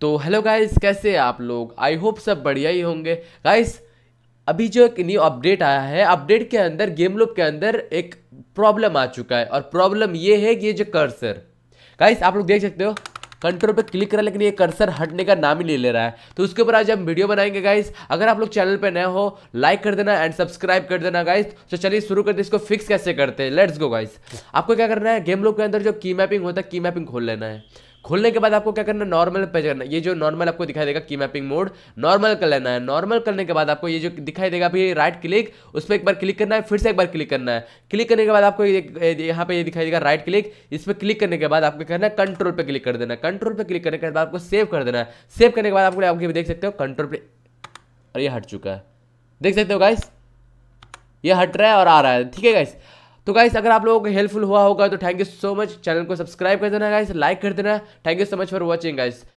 तो hello guys कैसे आप लोग आई होप सब बढ़िया ही होंगे गाइस अभी जो एक न्यू अपडेट आया है अपडेट के अंदर गेम लूप के अंदर एक प्रॉब्लम आ चुका है और प्रॉब्लम ये है कि ये जो कर्सर गाइस आप लोग देख सकते हो कंट्रोल पे क्लिक करा लेकिन ये कर्सर हटने का नाम ही नहीं ले रहा है तो उसके ऊपर आज हम वीडियो बनाएंगे गाइस अगर आप लोग चैनल पे नए हो लाइक कर देना एंड सब्सक्राइब कर देना गाइस तो चलिए शुरू करते इसको फिक्स कैसे करते हैं लेट्स गो गाइस आपको क्या करना है गेम लोग के अंदर जो की मैपिंग होता है की मैपिंग खोल लेना है खोलने के बाद आपको क्या करना नॉर्मल पे करना ये जो नॉर्मल आपको दिखाई देगा की मैपिंग मोड नॉर्मल कर लेना है नॉर्मल करने के बाद आपको ये जो दिखाई देगा अभी राइट क्लिक उस पर एक बार क्लिक करना है फिर से एक बार क्लिक करना है क्लिक करने के बाद आपको यहाँ पे ये दिखाई देगा राइट क्लिक इस पर क्लिक करने के बाद आपको करना है कंट्रोल पे क्लिक कर देना कंट्रोल पे क्लिक करने के बाद आपको सेव कर देना है सेव करने के बाद आपको आप देख सकते हो कंट्रोल पे और ये हट चुका है देख सकते हो गाइस ये हट रहा है और आ रहा है ठीक है गाइस तो गाइस अगर आप लोगों को हेल्पफुल हुआ होगा तो thank you so much channel को सब्सक्राइब कर देना गाइस लाइक कर देना thank you so much for watching guys